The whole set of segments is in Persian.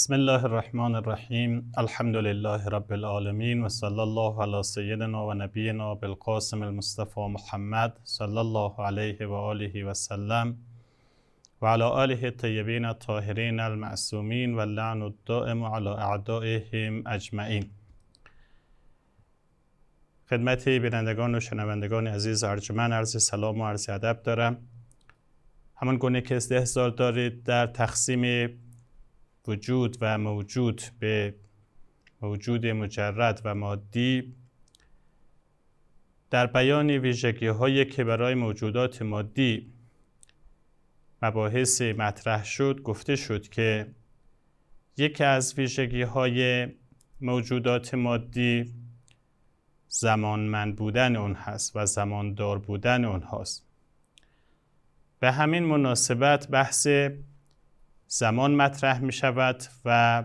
بسم الله الرحمن الرحیم الحمد لله رب العالمین و صلی الله علی سیدنا و نبینا بالقاسم المصطفی محمد صلی الله علیه و آله و سلم و علی آله الطیبین الطاهرین المعصومین و لعن الدائم علی اعدائهم اجمعین خدمت بینندگان و شنوندگان عزیز ارجمند عرض سلام و عرض ادب دارم همان گونه که استحضار دارید در تقسیم وجود و موجود به موجود مجرد و مادی در بیان ویژگی هایی که برای موجودات مادی مباحث مطرح شد گفته شد که یکی از ویژگی های موجودات مادی زمانمند بودن اون هست و زماندار بودن اون هست به همین مناسبت بحث زمان مطرح می شود و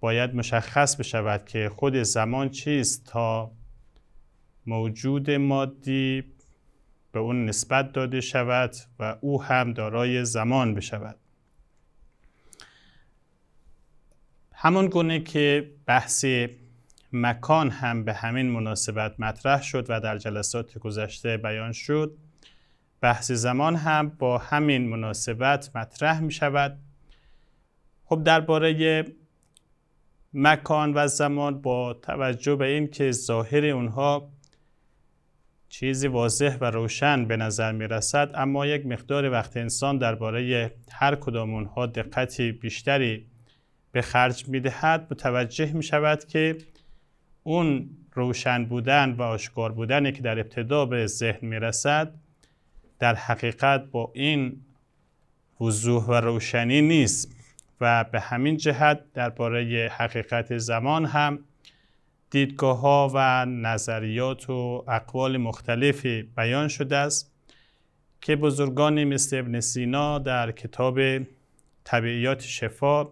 باید مشخص بشود که خود زمان چیست تا موجود مادی به اون نسبت داده شود و او هم دارای زمان بشود همان گونه که بحث مکان هم به همین مناسبت مطرح شد و در جلسات گذشته بیان شد بحث زمان هم با همین مناسبت مطرح می شود خب درباره مکان و زمان با توجه به که ظاهر اونها چیزی واضح و روشن به نظر می رسد اما یک مقدار وقت انسان درباره هر کدام اونها دقتی بیشتری به خرج می دهد توجه می شود که اون روشن بودن و آشکار بودنی که در ابتدا به ذهن می رسد در حقیقت با این وضوح و روشنی نیست و به همین جهت درباره حقیقت زمان هم دیدگاه ها و نظریات و اقوال مختلفی بیان شده است که بزرگانی مثل ابن سینا در کتاب طبیعیات شفا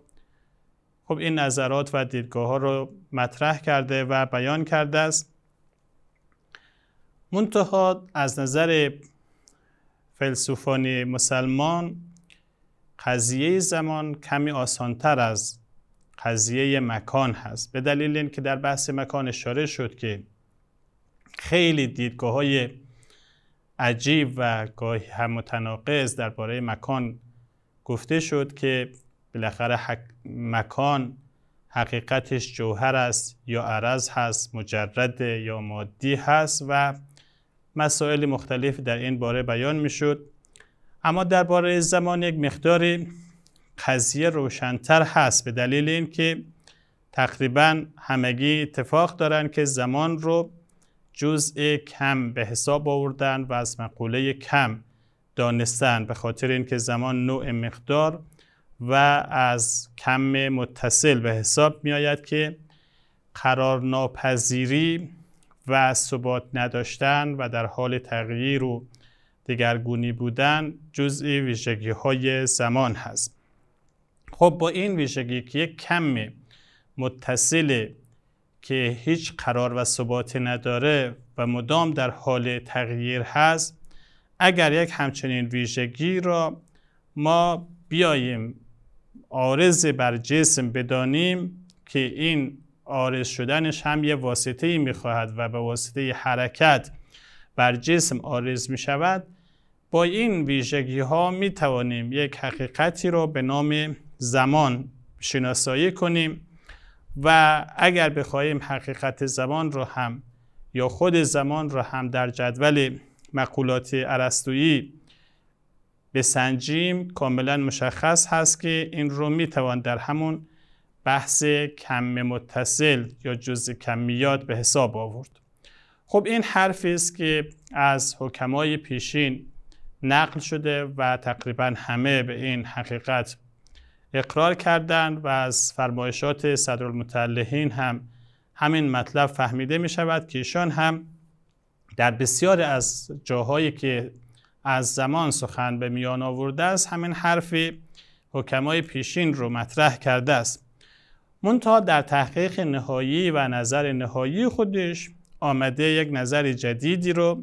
خب این نظرات و دیدگاه ها رو مطرح کرده و بیان کرده است منتها از نظر فیلسوفان مسلمان قضیه زمان کمی آسانتر از قضیه مکان هست به دلیل اینکه در بحث مکان اشاره شد که خیلی دیدگاه های عجیب و گاهی هم متناقض درباره مکان گفته شد که بالاخره مکان حقیقتش جوهر است یا عرض هست مجرد یا مادی هست و مسائل مختلف در این باره بیان میشد اما درباره زمان یک مقداری قضیه روشنتر هست به دلیل اینکه تقریبا همگی اتفاق دارند که زمان رو جزء کم به حساب آوردن و از مقوله کم دانستن به خاطر اینکه زمان نوع مقدار و از کم متصل به حساب می آید که قرار ناپذیری و ثبات نداشتن و در حال تغییر و دگرگونی بودن جزئی ویژگی های زمان هست خب با این ویژگی که یک کم متصل که هیچ قرار و ثباتی نداره و مدام در حال تغییر هست اگر یک همچنین ویژگی را ما بیاییم آرز بر جسم بدانیم که این آرز شدنش هم یه واسطه میخواهد و به واسطه حرکت بر جسم آرز می شود با این ویژگی ها می توانیم یک حقیقتی را به نام زمان شناسایی کنیم و اگر بخواهیم حقیقت زمان را هم یا خود زمان را هم در جدول مقولات ارسطویی بسنجیم کاملا مشخص هست که این رو می توان در همون بحث کم متصل یا جزء کمیات به حساب آورد خب این حرفی است که از حکمای پیشین نقل شده و تقریبا همه به این حقیقت اقرار کردند و از فرمایشات صدرالمتعلهین هم همین مطلب فهمیده می شود که ایشان هم در بسیاری از جاهایی که از زمان سخن به میان آورده است همین حرفی حکمای پیشین رو مطرح کرده است منتها در تحقیق نهایی و نظر نهایی خودش آمده یک نظر جدیدی رو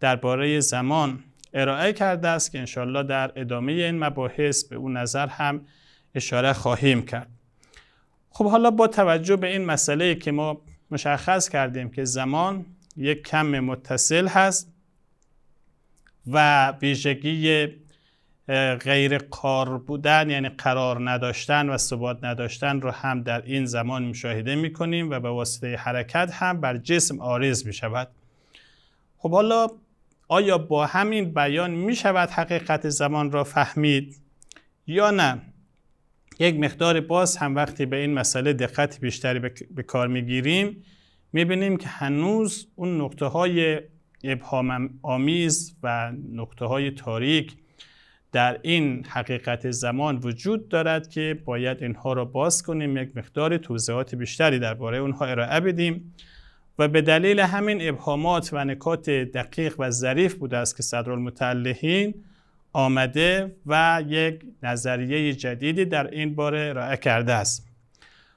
درباره زمان ارائه کرده است که انشالله در ادامه این مباحث به اون نظر هم اشاره خواهیم کرد خب حالا با توجه به این مسئله که ما مشخص کردیم که زمان یک کم متصل هست و ویژگی غیر کار بودن یعنی قرار نداشتن و ثبات نداشتن رو هم در این زمان مشاهده میکنیم و به واسطه حرکت هم بر جسم آرز شود خب حالا آیا با همین بیان شود حقیقت زمان را فهمید یا نه یک مقدار باز هم وقتی به این مسئله دقت بیشتری به کار می بینیم که هنوز اون نقطه های ابهام آمیز و نقطه های تاریک در این حقیقت زمان وجود دارد که باید اینها را باز کنیم یک مقدار توضیحات بیشتری درباره اونها ارائه بدیم و به دلیل همین ابهامات و نکات دقیق و ظریف بوده است که صدرالمتعلهین آمده و یک نظریه جدیدی در این باره ارائه کرده است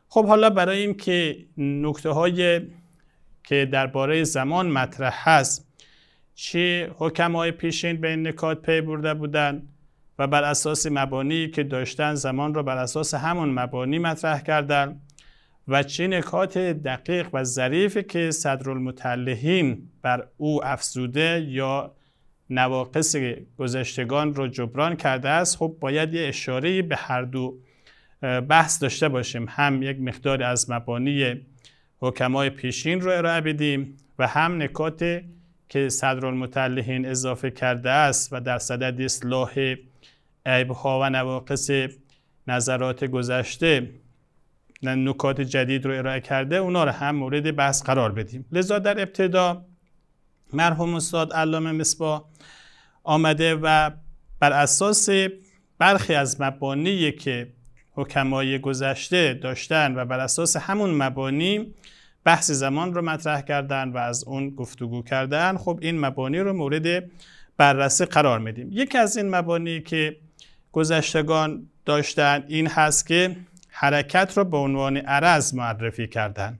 خب حالا برای که نکته های که درباره زمان مطرح هست چه حکمای پیشین به این نکات پی برده بودند و بر اساس مبانی که داشتن زمان را بر اساس همون مبانی مطرح کردن و چه نکات دقیق و ظریفی که المتلهین بر او افزوده یا نواقص گذشتگان رو جبران کرده است خب باید یه اشاره به هر دو بحث داشته باشیم هم یک مقدار از مبانی حکمای پیشین رو ارائه بدیم و هم نکات که المتلهین اضافه کرده است و در صدد اصلاح عیبها و نواقص نظرات گذشته نکات جدید رو ارائه کرده اونا رو هم مورد بحث قرار بدیم لذا در ابتدا مرحوم استاد علامه مصبا آمده و بر اساس برخی از مبانی که حکمای گذشته داشتن و بر اساس همون مبانی بحث زمان رو مطرح کردن و از اون گفتگو کردن خب این مبانی رو مورد بررسی قرار میدیم یکی از این مبانی که گذشتگان داشتن این هست که حرکت را به عنوان عرض معرفی کردن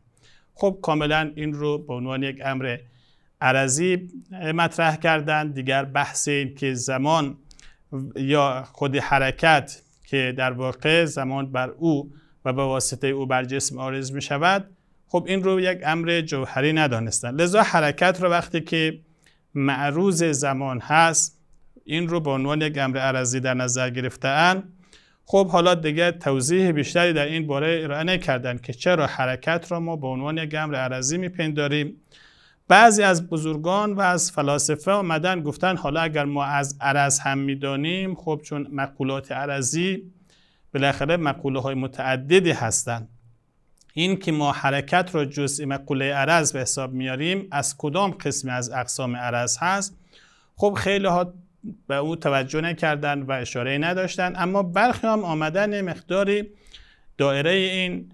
خب کاملا این رو به عنوان یک امر عرضی مطرح کردن دیگر بحث این که زمان یا خود حرکت که در واقع زمان بر او و به واسطه او بر جسم آرز می شود خب این رو یک امر جوهری ندانستن لذا حرکت رو وقتی که معروض زمان هست این رو به عنوان یک امر عرضی در نظر گرفتن خب حالا دیگه توضیح بیشتری در این باره ارائه نکردن که چرا حرکت را ما به عنوان یک امر عرضی میپنداریم بعضی از بزرگان و از فلاسفه آمدن گفتن حالا اگر ما از عرض هم میدانیم خب چون مقولات عرضی بالاخره مقوله های متعددی هستند این که ما حرکت را جزء مقوله عرض به حساب میاریم از کدام قسمی از اقسام عرض هست خب خیلی ها به او توجه نکردن و اشاره نداشتند اما برخی هم آمدن مقداری دائره این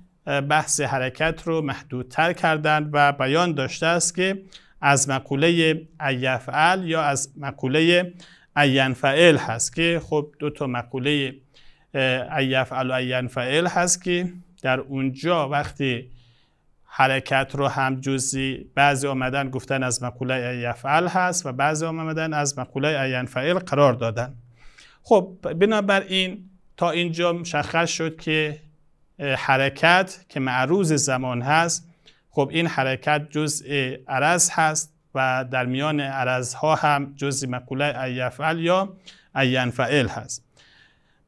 بحث حرکت رو محدودتر کردند و بیان داشته است که از مقوله ایفعل یا از مقوله اینفعل هست که خب دو تا مقوله ایفعل و اینفعل هست که در اونجا وقتی حرکت رو هم جزی بعضی آمدن گفتن از مقوله یفعل هست و بعضی آمدن از مقوله ینفعل قرار دادن خب بنابراین تا اینجا مشخص شد که حرکت که معروض زمان هست خب این حرکت جزء عرض هست و در میان عرض ها هم جزی مقوله ایفعل یا اینفعل هست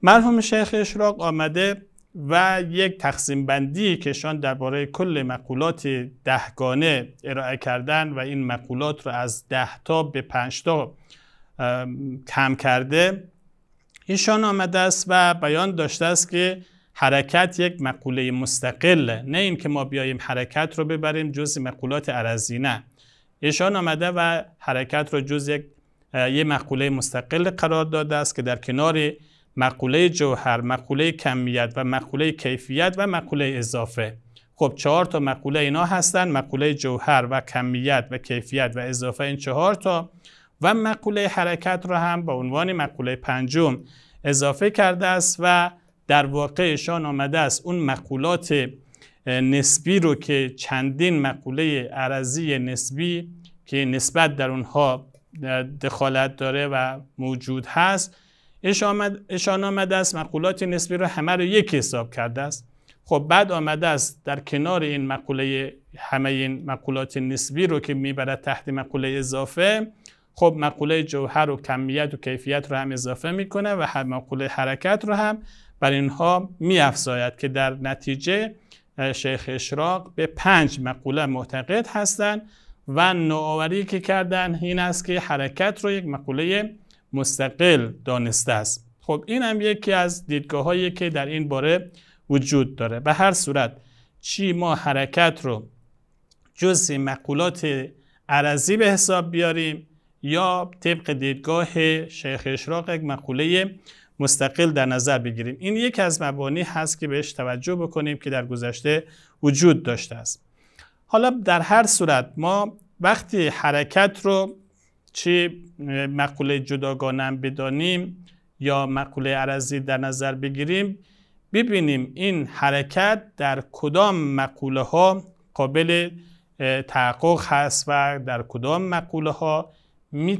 مرحوم شیخ اشراق آمده و یک تقسیم بندی کهشان درباره کل مقولات دهگانه ارائه کردن و این مقولات رو از ده تا به پنج تا کم کرده ایشان آمده است و بیان داشته است که حرکت یک مقوله مستقل نه اینکه ما بیاییم حرکت رو ببریم جز مقولات عرضی نه ایشان آمده و حرکت رو جز یک یه مقوله مستقل قرار داده است که در کنار مقوله جوهر مقوله کمیت و مقوله کیفیت و مقوله اضافه خب چهار تا مقوله اینا هستن مقوله جوهر و کمیت و کیفیت و اضافه این چهار تا و مقوله حرکت را هم به عنوان مقوله پنجم اضافه کرده است و در واقعشان آمده است اون مقولات نسبی رو که چندین مقوله عرضی نسبی که نسبت در اونها دخالت داره و موجود هست اشان آمده است مقولات نسبی رو همه رو یک حساب کرده است خب بعد آمده است در کنار این مقوله همه این مقولات نسبی رو که میبرد تحت مقوله اضافه خب مقوله جوهر و کمیت و کیفیت رو هم اضافه میکنه و هم مقوله حرکت رو هم بر اینها میافزاید که در نتیجه شیخ اشراق به پنج مقوله معتقد هستند و نوآوری که کردن این است که حرکت رو یک مقوله مستقل دانسته است خب این هم یکی از دیدگاه هایی که در این باره وجود داره به هر صورت چی ما حرکت رو جزی مقولات عرضی به حساب بیاریم یا طبق دیدگاه شیخ اشراق یک مقوله مستقل در نظر بگیریم این یکی از مبانی هست که بهش توجه بکنیم که در گذشته وجود داشته است حالا در هر صورت ما وقتی حرکت رو چه مقوله جداگانم بدانیم یا مقوله عرضی در نظر بگیریم ببینیم این حرکت در کدام مقوله ها قابل تحقق هست و در کدام مقوله ها می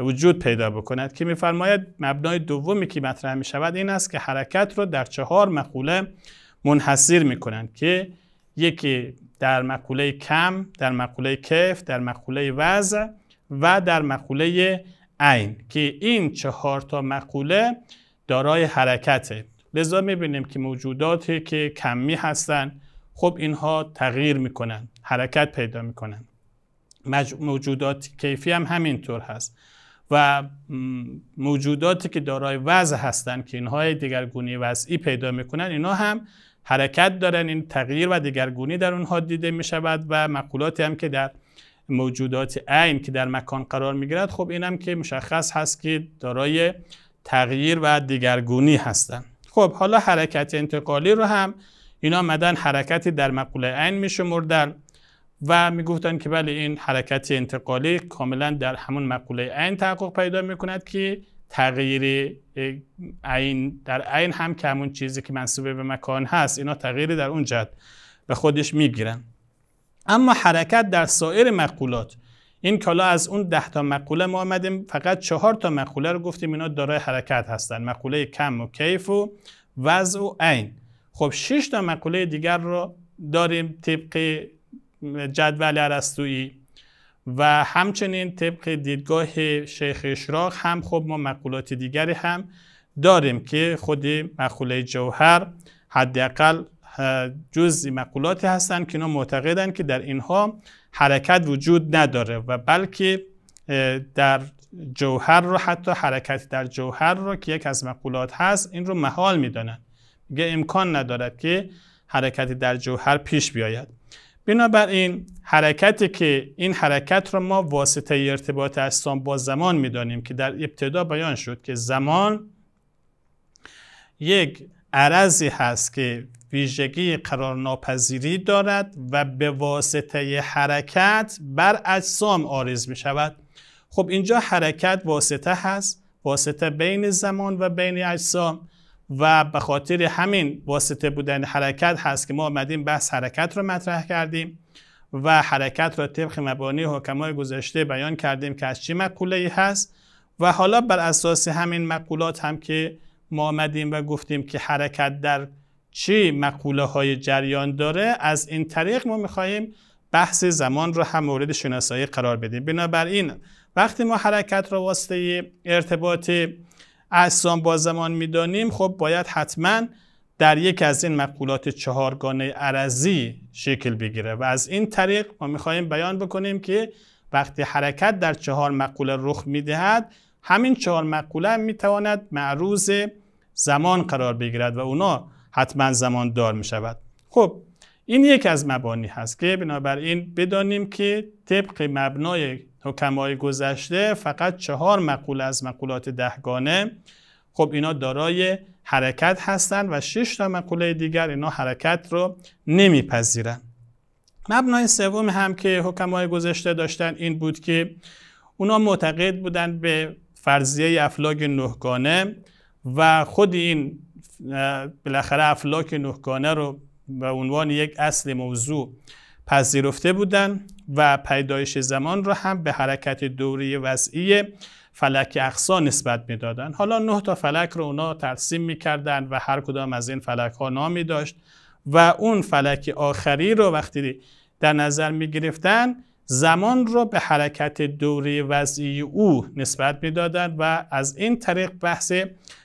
وجود پیدا بکند که میفرماید مبنای دومی که مطرح می شود این است که حرکت را در چهار مقوله منحصر می که یکی در مقوله کم، در مقوله کف، در مقوله وضع و در مقوله عین که این چهار تا مقوله دارای حرکته لذا میبینیم که موجوداتی که کمی هستند خب اینها تغییر میکنن حرکت پیدا میکنن موجودات کیفی هم همینطور هست و موجوداتی که دارای وضع هستند که اینهای دیگرگونی وضعی پیدا میکنن اینها هم حرکت دارن این تغییر و دیگرگونی در اونها دیده میشود و مقولاتی هم که در موجودات عین که در مکان قرار میگیرد خب اینم که مشخص هست که دارای تغییر و دیگرگونی هستند خب حالا حرکت انتقالی رو هم اینا مدن حرکتی در مقوله عین میشمردن و میگفتن که بله این حرکت انتقالی کاملا در همون مقوله عین تحقق پیدا میکند که تغییر عین در عین هم که همون چیزی که منصوبه به مکان هست اینا تغییری در اون جد به خودش میگیرن اما حرکت در سایر مقولات این کالا از اون ده تا مقوله ما آمدیم فقط چهار تا مقوله رو گفتیم اینا دارای حرکت هستن مقوله کم و کیف و وضع و عین خب 6 تا مقوله دیگر رو داریم طبق جدول عرستویی و همچنین طبق دیدگاه شیخ اشراق هم خب ما مقولات دیگری هم داریم که خود مقوله جوهر حداقل جزی مقولاتی هستند که اینا معتقدند که در اینها حرکت وجود نداره و بلکه در جوهر رو حتی حرکت در جوهر رو که یک از مقولات هست این رو محال میدانند میگه امکان ندارد که حرکتی در جوهر پیش بیاید بنابراین حرکتی که این حرکت رو ما واسطه ارتباط اجسام با زمان میدانیم که در ابتدا بیان شد که زمان یک عرضی هست که ویژگی ناپذیری دارد و به واسطه حرکت بر اجسام آریز می شود خب اینجا حرکت واسطه هست واسطه بین زمان و بین اجسام و به خاطر همین واسطه بودن حرکت هست که ما آمدیم بحث حرکت رو مطرح کردیم و حرکت را طبق مبانی حکمای گذشته بیان کردیم که از چی مقوله ای هست و حالا بر اساس همین مقولات هم که ما آمدیم و گفتیم که حرکت در چی مقوله های جریان داره از این طریق ما میخواییم بحث زمان رو هم مورد شناسایی قرار بدیم بنابراین وقتی ما حرکت رو واسطه ارتباط اجسام با زمان میدانیم خب باید حتما در یک از این مقولات چهارگانه عرضی شکل بگیره و از این طریق ما میخواییم بیان بکنیم که وقتی حرکت در چهار مقوله رخ میدهد همین چهار مقوله میتواند معروض زمان قرار بگیرد و اونا حتما زمان دار می شود خب این یک از مبانی هست که بنابراین بدانیم که طبق مبنای حکمای گذشته فقط چهار مقوله از مقولات دهگانه خب اینا دارای حرکت هستند و شش تا مقوله دیگر اینا حرکت رو نمیپذیرند مبنای سوم هم که حکمای گذشته داشتن این بود که اونا معتقد بودند به فرضیه افلاک نهگانه و خود این بالاخره افلاک نهکانه رو به عنوان یک اصل موضوع پذیرفته بودند و پیدایش زمان را هم به حرکت دوری وضعی فلک اقصا نسبت میدادند حالا نه تا فلک رو اونا ترسیم میکردند و هر کدام از این فلک ها نامی داشت و اون فلک آخری رو وقتی در نظر می گرفتن زمان را به حرکت دوری وضعی او نسبت میدادند و از این طریق بحث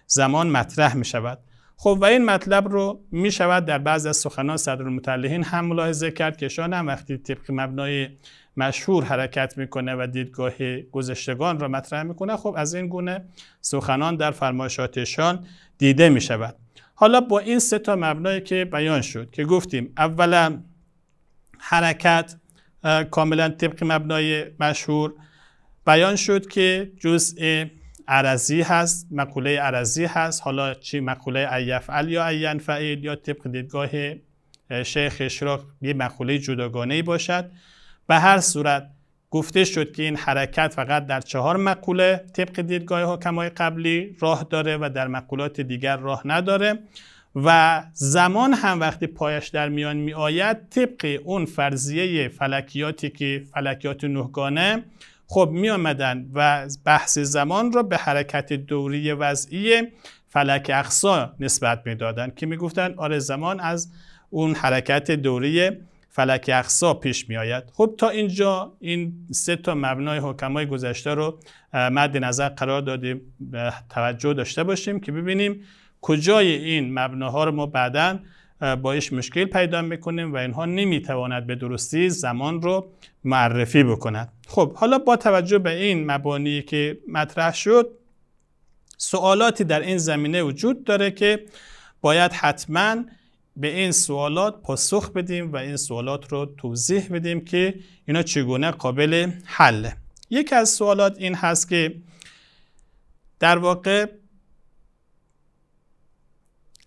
زمان مطرح می شود خب و این مطلب رو می شود در بعض از سخنان صدرالمتعلقین هم ملاحظه کرد که شان هم وقتی طبق مبنای مشهور حرکت میکنه و دیدگاه گذشتگان را مطرح میکنه خب از این گونه سخنان در فرمایشاتشان دیده می شود حالا با این سه تا مبنایی که بیان شد که گفتیم اولا حرکت کاملا طبق مبنای مشهور بیان شد که جزء عرضی هست مقوله عرضی هست حالا چی مقوله ایفعل یا اینفعل یا طبق دیدگاه شیخ اشراق یه مقوله جداگانه باشد به هر صورت گفته شد که این حرکت فقط در چهار مقوله طبق دیدگاه حکمای قبلی راه داره و در مقولات دیگر راه نداره و زمان هم وقتی پایش در میان می آید طبق اون فرضیه فلکیاتی که فلکیات نهگانه خب می آمدن و بحث زمان را به حرکت دوری وضعی فلک اقصا نسبت می دادن که می گفتن آره زمان از اون حرکت دوری فلک اقصا پیش می آید خب تا اینجا این سه تا مبنای حکمای گذشته رو مد نظر قرار دادیم توجه داشته باشیم که ببینیم کجای این مبناها رو ما بعدا باش مشکل پیدا میکنیم و اینها نمیتواند به درستی زمان رو معرفی بکند خب حالا با توجه به این مبانی که مطرح شد سوالاتی در این زمینه وجود داره که باید حتما به این سوالات پاسخ بدیم و این سوالات رو توضیح بدیم که اینا چگونه قابل حله یکی از سوالات این هست که در واقع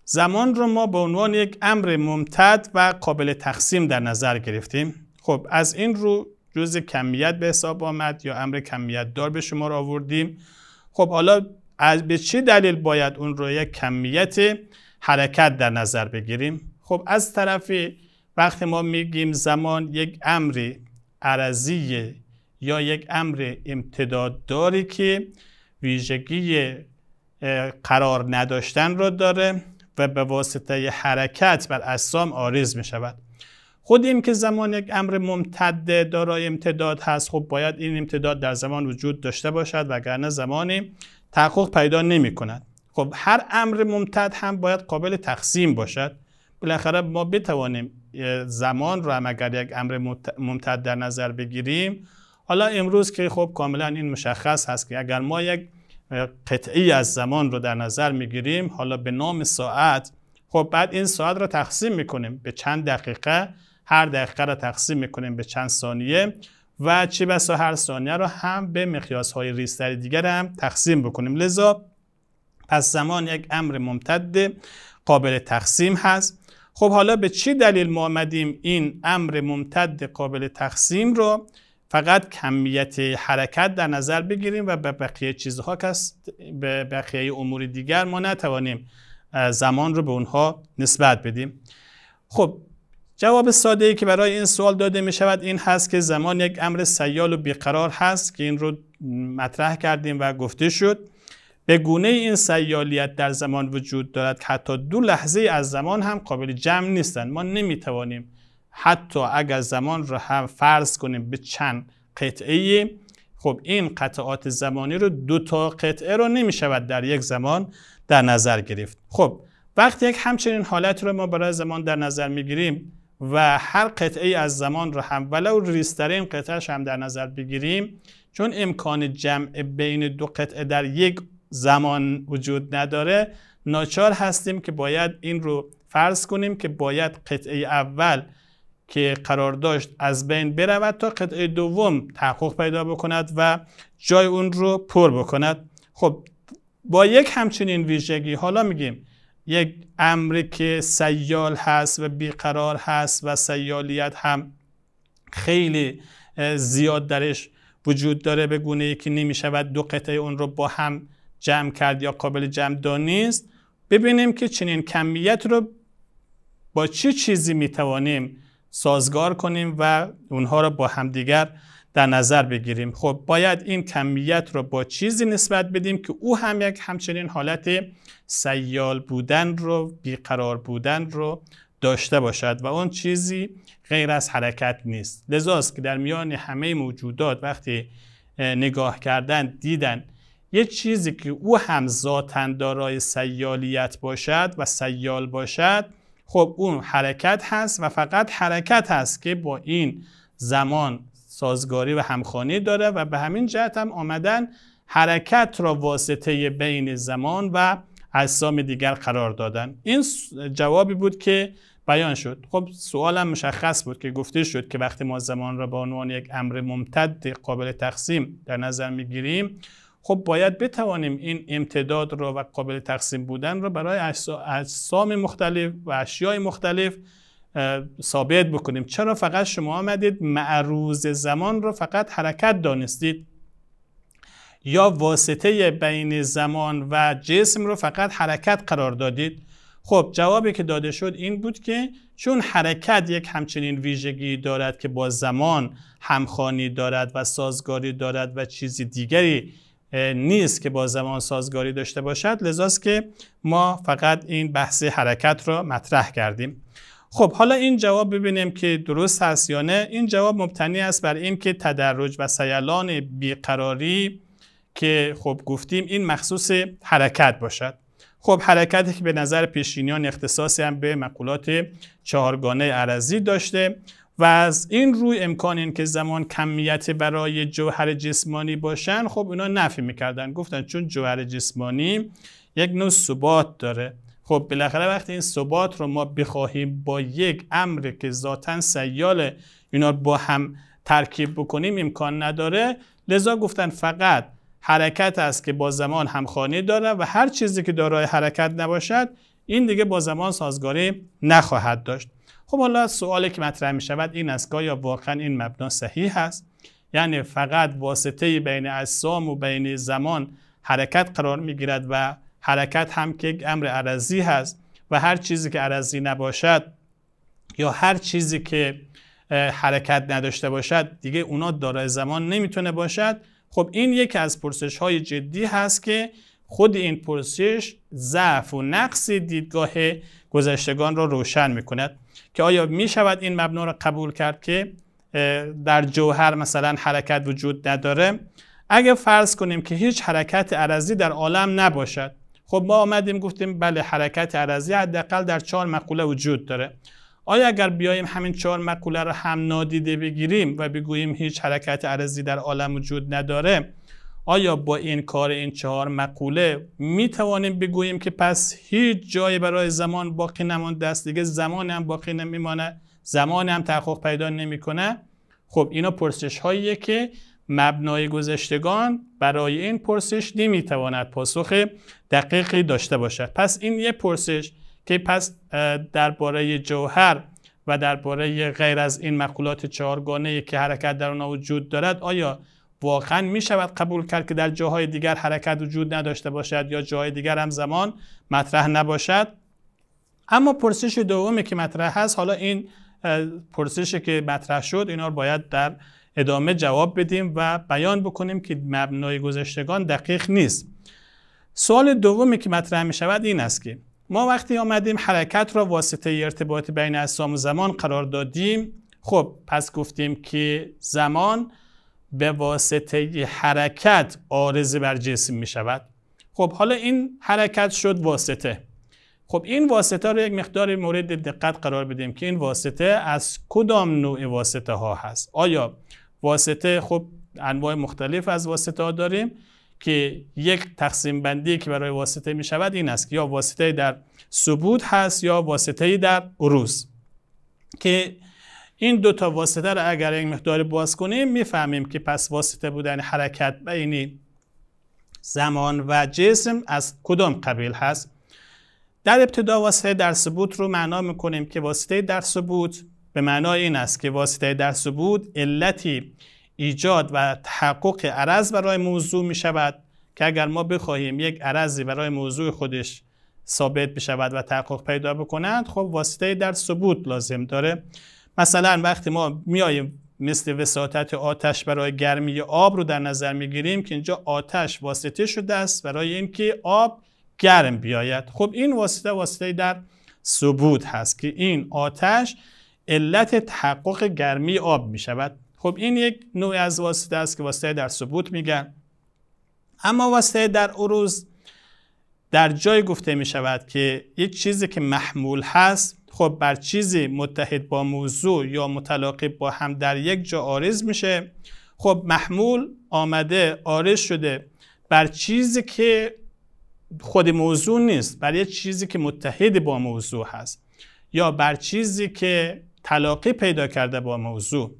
زمان رو ما به عنوان یک امر ممتد و قابل تقسیم در نظر گرفتیم خب از این رو جز کمیت به حساب آمد یا امر کمیت دار به شما رو آوردیم خب حالا از به چه دلیل باید اون رو یک کمیت حرکت در نظر بگیریم خب از طرفی وقتی ما میگیم زمان یک امری عرضی یا یک امر امتداد داری که ویژگی قرار نداشتن رو داره و به واسطه حرکت بر اسام آریز می شود خود این که زمان یک امر ممتد دارای امتداد هست خب باید این امتداد در زمان وجود داشته باشد وگرنه زمانی تحقق پیدا نمی کند خب هر امر ممتد هم باید قابل تقسیم باشد بالاخره ما بتوانیم زمان را هم اگر یک امر ممتد در نظر بگیریم حالا امروز که خب کاملا این مشخص هست که اگر ما یک قطعی از زمان رو در نظر میگیریم حالا به نام ساعت خب بعد این ساعت رو تقسیم میکنیم به چند دقیقه هر دقیقه رو تقسیم میکنیم به چند ثانیه و چه بسا هر ثانیه رو هم به مقیاس های ریستر دیگر هم تقسیم بکنیم لذا پس زمان یک امر ممتد قابل تقسیم هست خب حالا به چی دلیل ما آمدیم این امر ممتد قابل تقسیم رو فقط کمیت حرکت در نظر بگیریم و به بقیه چیزها کس به بقیه امور دیگر ما نتوانیم زمان رو به اونها نسبت بدیم خب جواب ساده ای که برای این سوال داده می شود این هست که زمان یک امر سیال و بیقرار هست که این رو مطرح کردیم و گفته شد به گونه این سیالیت در زمان وجود دارد که حتی دو لحظه از زمان هم قابل جمع نیستند ما نمی توانیم حتی اگر زمان رو هم فرض کنیم به چند قطعه خب این قطعات زمانی رو دو تا قطعه رو نمیشود در یک زمان در نظر گرفت خب وقتی یک همچنین حالت رو ما برای زمان در نظر میگیریم و هر قطعه از زمان رو هم ولو ریسترین قطعش هم در نظر بگیریم چون امکان جمع بین دو قطعه در یک زمان وجود نداره ناچار هستیم که باید این رو فرض کنیم که باید قطعه اول که قرار داشت از بین برود تا قطعه دوم تحقق پیدا بکند و جای اون رو پر بکند خب با یک همچنین ویژگی حالا میگیم یک امری که سیال هست و بیقرار هست و سیالیت هم خیلی زیاد درش وجود داره به گونه ای که نمیشود دو قطعه اون رو با هم جمع کرد یا قابل جمع دانیست ببینیم که چنین کمیت رو با چه چی چیزی میتوانیم سازگار کنیم و اونها را با همدیگر در نظر بگیریم خب باید این کمیت را با چیزی نسبت بدیم که او هم یک همچنین حالت سیال بودن رو بیقرار بودن رو داشته باشد و اون چیزی غیر از حرکت نیست لذاست که در میان همه موجودات وقتی نگاه کردن دیدن یه چیزی که او هم ذاتن دارای سیالیت باشد و سیال باشد خب اون حرکت هست و فقط حرکت هست که با این زمان سازگاری و همخوانی داره و به همین جهت هم آمدن حرکت را واسطه بین زمان و اجسام دیگر قرار دادن این جوابی بود که بیان شد خب سوالم مشخص بود که گفته شد که وقتی ما زمان را به عنوان یک امر ممتد قابل تقسیم در نظر میگیریم خب باید بتوانیم این امتداد را و قابل تقسیم بودن را برای اجسام مختلف و اشیای مختلف ثابت بکنیم چرا فقط شما آمدید معروض زمان را فقط حرکت دانستید یا واسطه بین زمان و جسم رو فقط حرکت قرار دادید خب جوابی که داده شد این بود که چون حرکت یک همچنین ویژگی دارد که با زمان همخانی دارد و سازگاری دارد و چیزی دیگری نیست که با زمان سازگاری داشته باشد لذاست که ما فقط این بحث حرکت را مطرح کردیم خب حالا این جواب ببینیم که درست هست یا نه این جواب مبتنی است بر این که تدرج و سیلان بیقراری که خب گفتیم این مخصوص حرکت باشد خب حرکتی که به نظر پیشینیان اختصاصی هم به مقولات چهارگانه عرضی داشته و از این روی امکان این که زمان کمیت برای جوهر جسمانی باشن خب اونا نفی میکردن گفتن چون جوهر جسمانی یک نوع ثبات داره خب بالاخره وقتی این ثبات رو ما بخواهیم با یک امر که ذاتا سیال اینا با هم ترکیب بکنیم امکان نداره لذا گفتن فقط حرکت است که با زمان همخانی داره و هر چیزی که دارای حرکت نباشد این دیگه با زمان سازگاری نخواهد داشت خب حالا سوالی که مطرح می شود این است که آیا واقعا این مبنا صحیح هست یعنی فقط واسطه بین اجسام و بین زمان حرکت قرار می گیرد و حرکت هم که امر عرضی هست و هر چیزی که عرضی نباشد یا هر چیزی که حرکت نداشته باشد دیگه اونا دارای زمان نمیتونه باشد خب این یکی از پرسش های جدی هست که خود این پرسش ضعف و نقص دیدگاه گذشتگان را روشن میکند که آیا می شود این مبنا را قبول کرد که در جوهر مثلا حرکت وجود نداره اگه فرض کنیم که هیچ حرکت عرضی در عالم نباشد خب ما آمدیم گفتیم بله حرکت عرضی حداقل در چهار مقوله وجود داره آیا اگر بیاییم همین چهار مقوله را هم نادیده بگیریم و بگوییم هیچ حرکت عرضی در عالم وجود نداره آیا با این کار این چهار مقوله می توانیم بگوییم که پس هیچ جایی برای زمان باقی نمانده است دیگه زمان هم باقی نمیمانه زمان هم تحقق پیدا نمیکنه خب اینا پرسش هایی که مبنای گذشتگان برای این پرسش تواند پاسخ دقیقی داشته باشد پس این یه پرسش که پس درباره جوهر و درباره غیر از این مقولات چهارگانه که حرکت در آنها وجود دارد آیا واقعا می شود قبول کرد که در جاهای دیگر حرکت وجود نداشته باشد یا جاهای دیگر هم زمان مطرح نباشد اما پرسش دومی که مطرح هست حالا این پرسشی که مطرح شد اینا رو باید در ادامه جواب بدیم و بیان بکنیم که مبنای گذشتگان دقیق نیست سوال دومی که مطرح می شود این است که ما وقتی آمدیم حرکت را واسطه ارتباط بین اجسام زمان قرار دادیم خب پس گفتیم که زمان به واسطه حرکت آرزه بر جسم می شود خب حالا این حرکت شد واسطه خب این واسطه رو یک مقدار مورد دقت قرار بدیم که این واسطه از کدام نوع واسطه ها هست آیا واسطه خب انواع مختلف از واسطه ها داریم که یک تقسیم بندی که برای واسطه می شود این است که یا واسطه در ثبوت هست یا واسطه در عروض که این دو تا واسطه رو اگر این مقداری باز کنیم میفهمیم که پس واسطه بودن حرکت بین زمان و جسم از کدام قبیل هست در ابتدا واسطه در ثبوت رو معنا میکنیم که واسطه در ثبوت به معنای این است که واسطه در ثبوت علتی ایجاد و تحقق عرض برای موضوع می شود که اگر ما بخواهیم یک عرضی برای موضوع خودش ثابت بشود و تحقق پیدا بکنند خب واسطه در ثبوت لازم داره مثلا وقتی ما میاییم مثل وساطت آتش برای گرمی آب رو در نظر میگیریم که اینجا آتش واسطه شده است برای اینکه آب گرم بیاید خب این واسطه واسطه در ثبوت هست که این آتش علت تحقق گرمی آب می شود خب این یک نوع از واسطه است که واسطه در ثبوت میگن اما واسطه در عروض در جای گفته می شود که یک چیزی که محمول هست خب بر چیزی متحد با موضوع یا متلاقی با هم در یک جا آرز میشه خب محمول آمده آرز شده بر چیزی که خود موضوع نیست بر یه چیزی که متحد با موضوع هست یا بر چیزی که تلاقی پیدا کرده با موضوع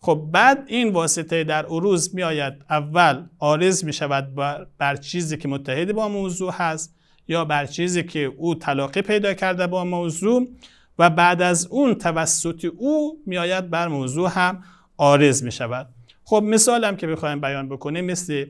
خب بعد این واسطه در می میآید اول آرز می شود بر, بر چیزی که متحد با موضوع هست یا بر چیزی که او تلاقی پیدا کرده با موضوع و بعد از اون توسط او میآید بر موضوع هم آرز می شود خب مثالم که بخوایم بیان بکنیم مثل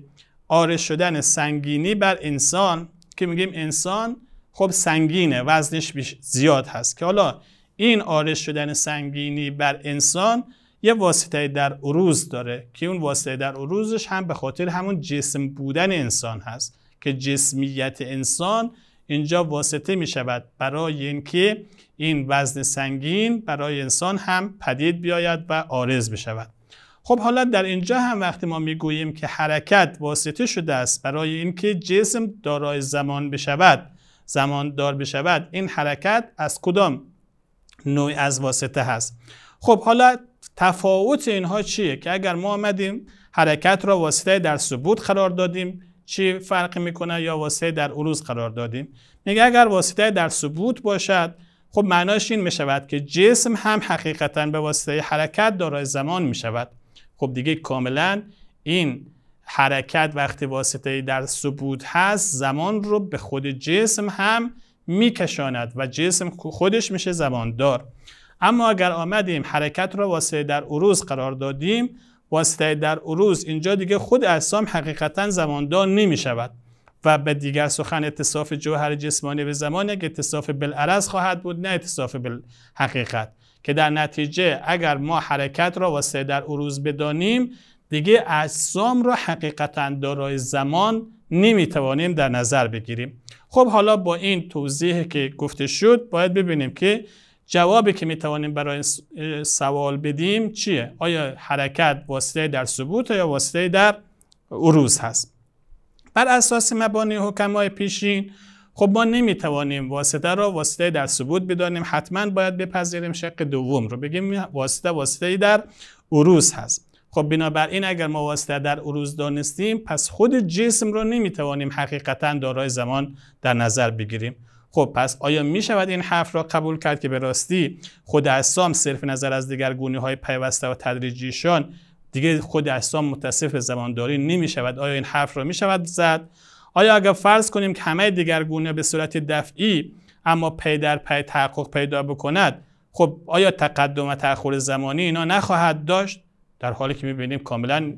آرز شدن سنگینی بر انسان که میگیم انسان خب سنگینه وزنش زیاد هست که حالا این آرز شدن سنگینی بر انسان یه واسطه در اروز داره که اون واسطه در اروزش هم به خاطر همون جسم بودن انسان هست که جسمیت انسان اینجا واسطه می شود برای اینکه این وزن سنگین برای انسان هم پدید بیاید و آرز بشود خب حالا در اینجا هم وقتی ما میگوییم که حرکت واسطه شده است برای اینکه جسم دارای زمان بشود زمان دار بشود این حرکت از کدام نوع از واسطه هست خب حالا تفاوت اینها چیه که اگر ما آمدیم حرکت را واسطه در ثبوت قرار دادیم چی فرقی میکنه یا واسطه در عروض قرار دادیم میگه اگر واسطه در ثبوت باشد خب معناش این میشود که جسم هم حقیقتا به واسطه حرکت دارای زمان میشود خب دیگه کاملا این حرکت وقتی واسطه در ثبوت هست زمان رو به خود جسم هم میکشاند و جسم خودش میشه زماندار اما اگر آمدیم حرکت را واسطه در عروض قرار دادیم واسطه در عروض اینجا دیگه خود اجسام حقیقتا زماندار نمی شود و به دیگر سخن اتصاف جوهر جسمانی به زمان یک اتصاف بالعرض خواهد بود نه اتصاف بالحقیقت که در نتیجه اگر ما حرکت را واسطه در عروز بدانیم دیگه اجسام را حقیقتا دارای زمان توانیم در نظر بگیریم خب حالا با این توضیح که گفته شد باید ببینیم که جوابی که میتوانیم برای این سوال بدیم چیه؟ آیا حرکت واسطه در ثبوت یا واسطه در عروض هست؟ بر اساس مبانی حکمای پیشین خب ما نمیتوانیم واسطه را واسطه در ثبوت بدانیم حتما باید بپذیریم شق دوم رو بگیم واسطه واسطه در عروض هست خب بنابراین اگر ما واسطه در عروض دانستیم پس خود جسم رو نمیتوانیم حقیقتا دارای زمان در نظر بگیریم خب پس آیا می شود این حرف را قبول کرد که به راستی خود اسام صرف نظر از دیگر گونه های پیوسته و تدریجیشان دیگه خود اسام متصف زمانداری نمی شود آیا این حرف را می شود زد آیا اگر فرض کنیم که همه دیگر گونه به صورت دفعی اما پی در پی تحقق پیدا بکند خب آیا تقدم و تأخر زمانی اینا نخواهد داشت در حالی که میبینیم کاملا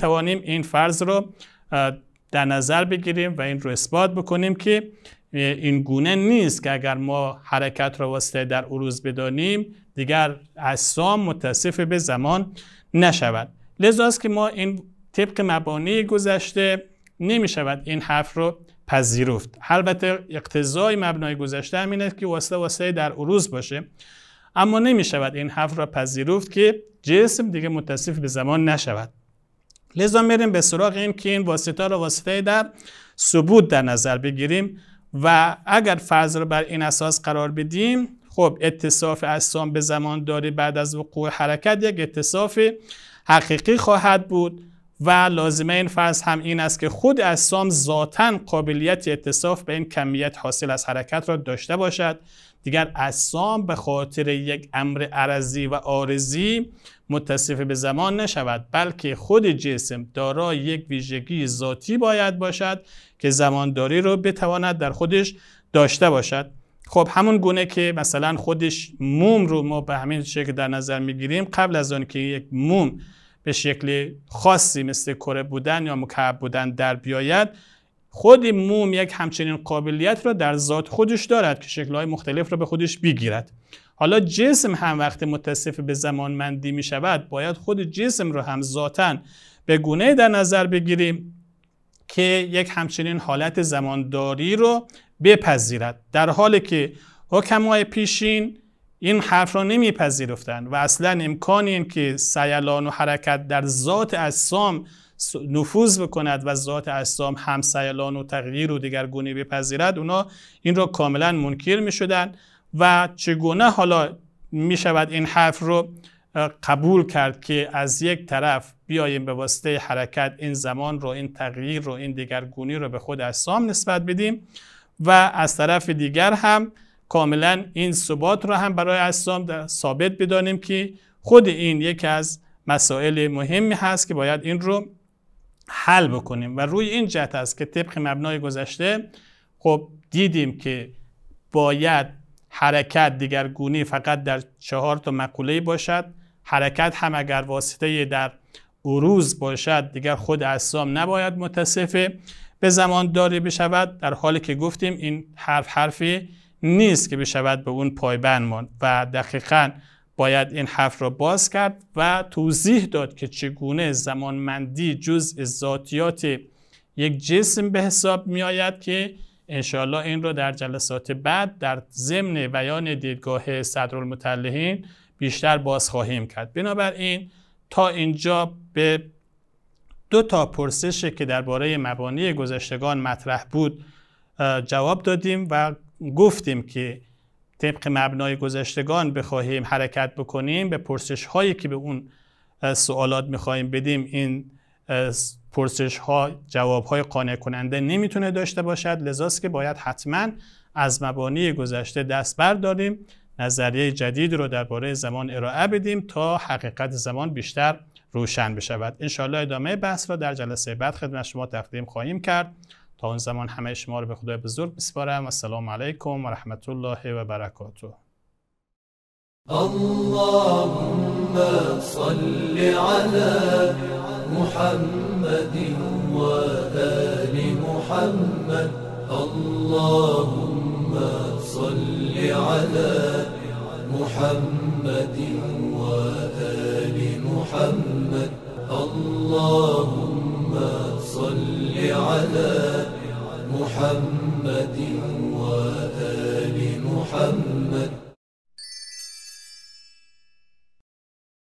توانیم این فرض رو در نظر بگیریم و این رو اثبات بکنیم که این گونه نیست که اگر ما حرکت را واسطه در اروز بدانیم دیگر اسام متصف به زمان نشود لذا است که ما این طبق مبانی گذشته نمی شود این حرف رو پذیرفت البته اقتضای مبنای گذشته همین است که واسطه واسطه در عروض باشه اما نمی شود این حرف را پذیرفت که جسم دیگه متصف به زمان نشود لذا میریم به سراغ این که این واسطه را واسطه در ثبوت در نظر بگیریم و اگر فرض رو بر این اساس قرار بدیم خب اتصاف اجسام به زمان داری بعد از وقوع حرکت یک اتصاف حقیقی خواهد بود و لازمه این فرض هم این است که خود اجسام ذاتا قابلیت اتصاف به این کمیت حاصل از حرکت را داشته باشد دیگر اسام به خاطر یک امر عرضی و آرزی متصف به زمان نشود بلکه خود جسم دارای یک ویژگی ذاتی باید باشد که زمانداری رو بتواند در خودش داشته باشد خب همون گونه که مثلا خودش موم رو ما به همین شکل در نظر میگیریم قبل از آن که یک موم به شکل خاصی مثل کره بودن یا مکعب بودن در بیاید خود موم یک همچنین قابلیت را در ذات خودش دارد که شکلهای مختلف را به خودش بگیرد حالا جسم هم وقت متصف به زمانمندی می شود باید خود جسم را هم ذاتا به گونه در نظر بگیریم که یک همچنین حالت زمانداری را بپذیرد در حالی که حکمای پیشین این حرف را نمیپذیرفتند و اصلا امکان این که سیلان و حرکت در ذات اجسام نفوذ بکند و ذات اسلام همسیلان و تغییر و دیگر گونه بپذیرد اونا این را کاملا منکر می شدن و چگونه حالا می شود این حرف رو قبول کرد که از یک طرف بیاییم به واسطه حرکت این زمان رو این تغییر رو این دیگرگونی رو به خود اسلام نسبت بدیم و از طرف دیگر هم کاملا این ثبات رو هم برای اسلام ثابت بدانیم که خود این یکی از مسائل مهمی هست که باید این رو حل بکنیم و روی این جهت است که طبق مبنای گذشته خب دیدیم که باید حرکت دیگرگونی فقط در چهار تا مقوله باشد حرکت هم اگر واسطه در عروض باشد دیگر خود اسام نباید متصفه به زمان داری بشود در حالی که گفتیم این حرف حرفی نیست که بشود به اون پایبند ماند و دقیقاً باید این حرف را باز کرد و توضیح داد که چگونه زمانمندی جز ذاتیات یک جسم به حساب می آید که انشاءالله این را در جلسات بعد در ضمن بیان دیدگاه صدرالمتلهین بیشتر باز خواهیم کرد بنابراین تا اینجا به دو تا پرسش که درباره مبانی گذشتگان مطرح بود جواب دادیم و گفتیم که طبق مبنای گذشتگان بخواهیم حرکت بکنیم به پرسش هایی که به اون سوالات میخواهیم بدیم این پرسش ها جواب های قانع کننده نمیتونه داشته باشد لذاست که باید حتما از مبانی گذشته دست برداریم نظریه جدید رو درباره زمان ارائه بدیم تا حقیقت زمان بیشتر روشن بشود انشاءالله ادامه بحث را در جلسه بعد خدمت شما تقدیم خواهیم کرد تا اون زمان همه شما رو به خدای بزرگ بسپارم و علیکم و رحمت الله و برکاته اللهم صل على محمد و آل محمد اللهم صل على محمد و آل محمد اللهم صل على محمد وآل محمد